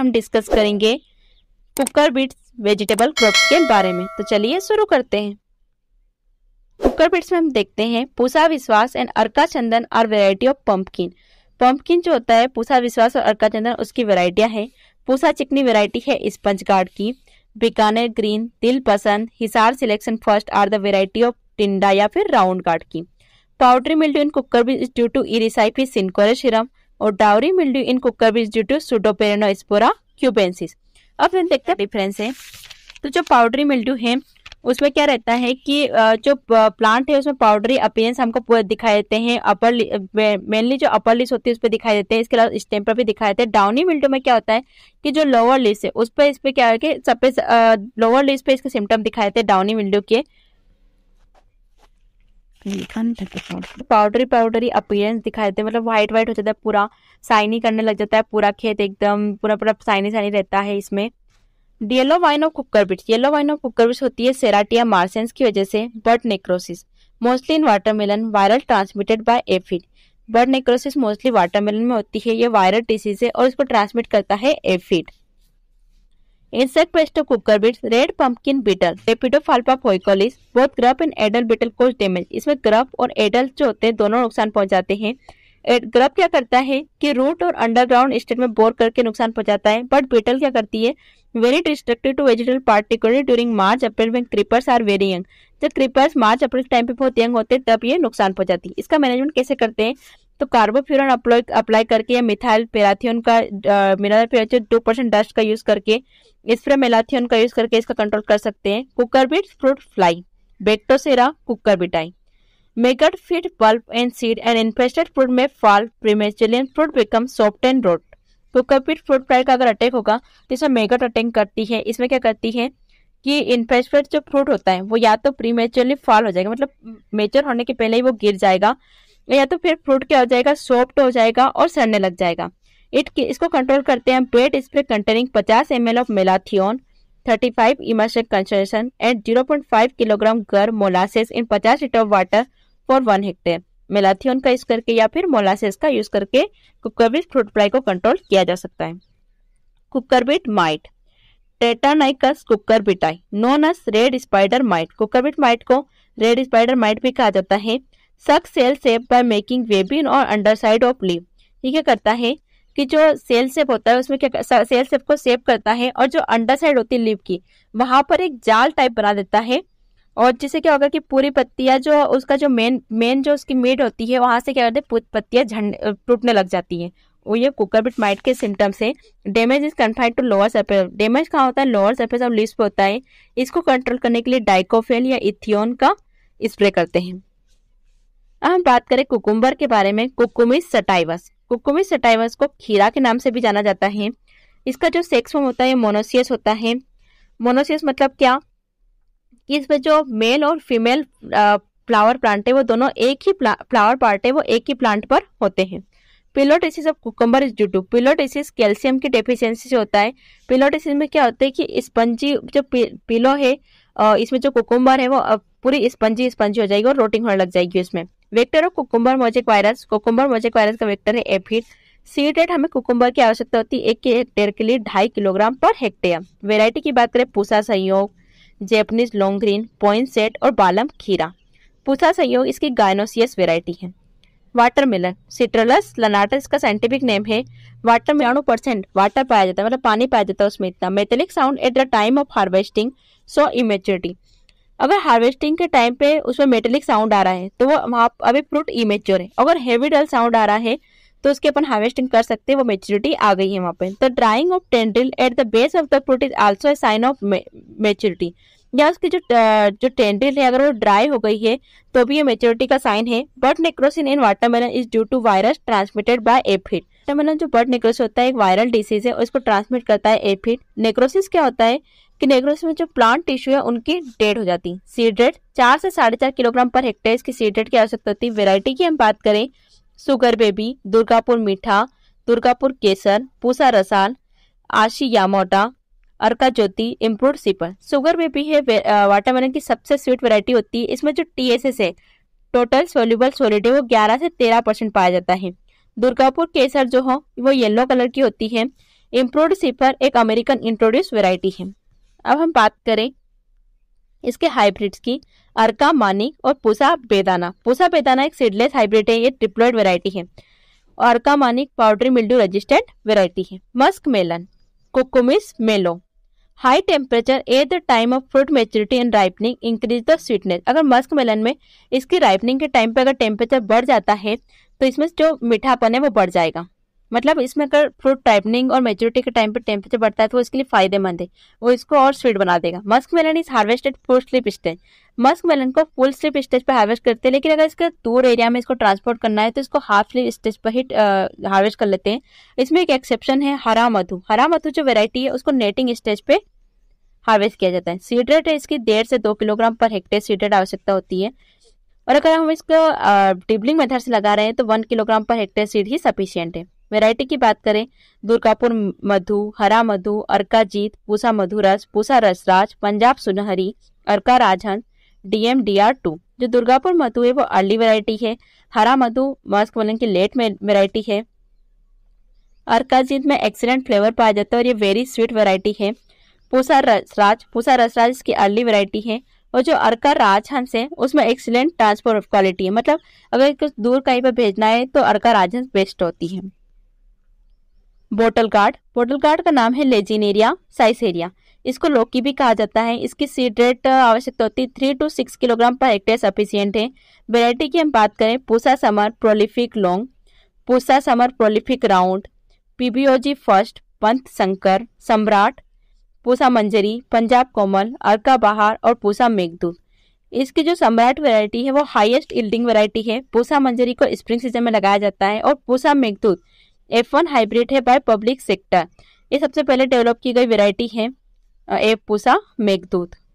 हम डिस्कस करेंगे cooker bits vegetable crops के बारे में तो चलिए शुरू करते हैं कुकर बिट्स में हम देखते हैं Pusa Vishwas and Arka Chandan are variety of pumpkin pumpkin जो होता है पूसा विश्वास और अर्का चंदन उसकी वेराइटियाँ हैं पूसा चिकनी वेराइटी है इस गार्ड की Bikaner green Dil Pasand Hisar selection first are the variety of tinda या फिर राउंड गार्ड की powdery mildew in cucurbits due to E सिंकोरे सिनकोरेशिरम और downy mildew in cucurbits due to pseudoperonospora cubensis अब हम देखते हैं डिफरेंस है तो जो पाउडरी मिल्ड्यू है उसमें क्या रहता है कि जो प्लांट है उसमें पाउडरी अपीयरेंस हमको दिखाई देते हैं अपर मेनली जो अपर लिस्ट होती है उस पर दिखाई देते हैं इसके अलावा स्टेम पर भी दिखाई देते हैं डाउनी मिल्टो में क्या होता है कि जो लोअर लिस्ट है उस पर इस पर क्या है कि सब पे लोअर लिस्ट पे इसके सिम्टम दिखाई देते हैं डाउनी मिल्टो के पाउडरी पाउडरी अपीयरेंस दिखाई देते हैं मतलब व्हाइट व्हाइट हो जाता है पूरा साइनी करने लग जाता है पूरा खेत एकदम पूरा पूरा साइनी साइनी रहता है इसमें yellow vine of cucurbits yellow vine of cucurbits होती है सेराटिया मार्सेंस की वजह से bud necrosis mostly in watermelon viral transmitted by aphid bud necrosis mostly watermelon में होती है ये वायरल डिसीज है और इसको ट्रांसमिट करता है एफिड Insect pest कुकर cucurbits, red pumpkin beetle, Lepidophalpa foicolis, both grub and adult beetle cause इसमें ग्रफ और एडल जो होते हैं दोनों नुकसान पहुंचाते हैं ग्रफ क्या करता है कि रूट और अंडरग्राउंड स्टेट में बोर करके नुकसान पहुंचाता है बट बीटल क्या करती है very destructive to vegetable particular during March April में क्रीपर्स आर वेरी यंग जब क्रीपर्स मार्च अप्रैल टाइम पे बहुत यंग होते हैं तब ये नुकसान पहुंचाती है इसका मैनेजमेंट कैसे करते हैं तो कार्बोफ्यूरन अप्लाई अप्लाई करके या मिथाइल पेराथियन का mineral parathion two percent dust का यूज़ करके स्प्रे मेलाथियन का यूज़ करके इसका कंट्रोल कर सकते हैं cucurbit fruit fly Bactrocera cucurbitae maggot feed pulp and seed and infested fruit में fall premature fruit become soft and rot बीट फ्रूट फ्लाई का अगर अटैक होगा तो इसमें मेगट अटैक करती है इसमें क्या करती है कि इन्फेस्टेड जो फ्रूट होता है वो या तो प्रीमेचुरली फॉल हो जाएगा मतलब मेचर होने के पहले ही वो गिर जाएगा या तो फिर फ्रूट क्या हो जाएगा सॉफ्ट हो जाएगा और सड़ने लग जाएगा इट इसको कंट्रोल करते हैं bait spray containing 50 ml of malathion 35 five emulsion concentrate and 0.5 kilogram gur molasses in 50 litre of water for one hectare malathion का यूज करके या फिर मोलासेस का यूज करके कुकरबिट फ्रूट फ्लाई को कंट्रोल किया जा सकता है cucurbit mite Tetranychus cucurbitae known as red spider mite cucurbit mite को रेड स्पाइडर माइट भी कहा जाता है suck cell sap by making webbing और अंडर साइड ऑफ लीव ये क्या करता है कि जो सेल सेप होता है उसमें क्या सेल सेप को सेप करता है और जो अंडर साइड होती है लीव की वहां पर एक जाल टाइप बना देता है और जिससे क्या होगा कि पूरी पत्तियां जो उसका जो मेन मेन जो उसकी मेड होती है वहां से क्या करते हैं पत्तियां झंड टूटने लग जाती हैं वो ये कुकर बिट माइट के सिम्टम्स है damage is confined to lower surface damage कहाँ होता है लोअर सरफेस ऑफ लिस्प पे होता है इसको कंट्रोल करने के लिए डाइकोफेल या इथियोन का स्प्रे करते हैं अब हम बात करें कुकुम्बर के बारे में कुकुमिस सटाइवस कुकुमिस सटाइवस को खीरा के नाम से भी जाना जाता है इसका जो सेक्स फॉर्म होता है मोनोसियस होता है मोनोसियस मतलब क्या इसमें जो मेल और फीमेल फ्लावर प्लांट है वो दोनों एक ही फ्लावर पार्ट है वो एक ही प्लांट पर होते हैं pillotesis of cucumber is due to pillotesis calcium की डेफिशिएंसी से होता है पिलोटेसिस में क्या होता है कि स्पंजी जो पिलो है इसमें जो कुकुम्बर है वो पूरी स्पंजी स्पंजी हो जाएगी और रोटिंग होने लग जाएगी इसमें vector of cucumber mosaic virus cucumber mosaic virus का वेक्टर है एफिड सीड रेट हमें कुकुम्बर की आवश्यकता होती है एक हेक्टेयर के लिए ढाई किलोग्राम पर हेक्टेयर वेराइटी की बात करें Pusa Sanyog Japanese long green Poinsett और बालम खीरा पूसा संयोग इसकी गायनोसियस वेराइटी है वाटरमेलन सिट्रलस लनाटस का साइंटिफिक नेम है वाटर मिलानवे परसेंट वाटर पाया जाता है मतलब पानी पाया जाता है उसमें इतना metallic sound at the time of harvesting so immaturity अगर हार्वेस्टिंग के टाइम पे उसमें मेटेलिक साउंड आ रहा है तो वो आप अभी फ्रूट इमेच्योर है अगर हैवी डल साउंड आ रहा है तो उसके अपन हार्वेस्टिंग कर सकते हैं वो मेच्योरिटी आ गई है वहाँ पे तो drying of tendril at the base of the fruit is also a sign of maturity या उसकी जो जो टेंड्रिल है अगर वो ड्राई हो गई है तो भी ये मेच्योरिटी का साइन है bud necrosis in watermelon is due to virus transmitted by aphid watermelon जो बर्ड नेक्रोसिस होता है एक वायरल डिसीज है उसको ट्रांसमिट करता है एफिड नेक्रोसिस क्या होता है कि नेग्रोसिस में जो प्लांट टिश्यू है उनकी डेड हो जाती सीड रेट चार से साढ़े चार किलोग्राम पर हेक्टेयर इसकी सीड रेट की आवश्यकता होती है वेरायटी की हम बात करें सुगर बेबी दुर्गापुर मीठा दुर्गापुर केसर Pusa Rasal Asahi Yamato Arka Jyoti improved shipper sugar baby है वाटरमेलन की सबसे स्वीट वेरायटी होती है इसमें जो टी एस एस है टोटल सोल्यूबल सोलिड है वो ग्यारह से तेरह परसेंट पाया जाता है दुर्गापुर केसर जो हो वो येलो कलर की होती है इम्प्रूव सीपर एक अमेरिकन इंट्रोड्यूस वेरायटी है अब हम बात करें इसके हाइब्रिड्स की अर्का मानिक और पूसा बेदाना पूसा बेदाना एक सीडलेस हाइब्रिड है ये ट्रिप्लॉइड वेरायटी है और Arka Manik powdery mildew resistant variety है musk melon Cucumis melo high temperature at the time of fruit maturity and ripening increase the sweetness अगर मस्क मेलन में इसकी राइपनिंग के टाइम पर अगर टेम्परेचर बढ़ जाता है तो इसमें जो मीठापन है वो बढ़ जाएगा मतलब इसमें अगर फ्रूट टाइपनिंग और मेच्योरिटी के टाइम पर टेम्परेचर बढ़ता है तो इसके लिए फायदेमंद है वो इसको और स्वीट बना देगा musk melon is harvested full slip stage musk melon को फुल स्लिप स्टेज पर हार्वेस्ट करते हैं लेकिन अगर इसके दूर एरिया में इसको ट्रांसपोर्ट करना है तो इसको हाफ स्लिप स्टेज पर ही हार्वेस्ट कर लेते हैं इसमें एक एक्सेप्शन है हरा मधु हरा मधु जो वेराइटी है उसको नेटिंग स्टेज पे हार्वेस्ट किया जाता है सीडरेट है इसकी डेढ़ से दो किलोग्राम पर हेक्टेयर सीडरेट आवश्यकता होती है और अगर हम इसको डिबलिंग मेथड से लगा रहे हैं तो one kilogram per hectare seed ही सफिशियंट है वैरायटी की बात करें दुर्गापुर मधु हरा मधु अर्का जीत पूसा मधुरस Pusa Rasraj Punjab Sunehri Arka Rajhans DM D R two जो दुर्गापुर मधु है वो अर्ली वैरायटी है हरा मधु मस्क वलन की लेट वैरायटी है अर्का जीत में एक्सीलेंट फ्लेवर पाया जाता है और ये वेरी स्वीट वैरायटी है पूसा रसराज पूसा रसराज इसकी अर्ली वैरायटी है और जो अर्का राजहंस है उसमें एक्सीलेंट ट्रांसपोर्ट क्वालिटी है मतलब अगर कुछ दूर कहीं पर भेजना है तो अर्का राजहंस बेस्ट होती है बोटल गार्ड बोटल गार्ड का नाम है लेजिन एरिया साइस एरिया इसको लौकी भी कहा जाता है इसकी सीड रेट आवश्यकता होती है three two six kilogram per hectare sufficient है वेराइटी की हम बात करें Pusa summer prolific long Pusa summer prolific round PBOG first Pant Shankar Samrat Pusa मंजरी पंजाब कोमल अर्का बहार और पूसा मेघदूत इसकी जो सम्राट वेरायटी है वो हाइएस्ट इल्डिंग वेरायटी है पूसा मंजरी को स्प्रिंग सीजन में लगाया जाता है और Pusa Meghdoot F one hybrid है बाय पब्लिक सेक्टर ये सबसे पहले डेवलप की गई वेराइटी है एफ पूसा मेघदूत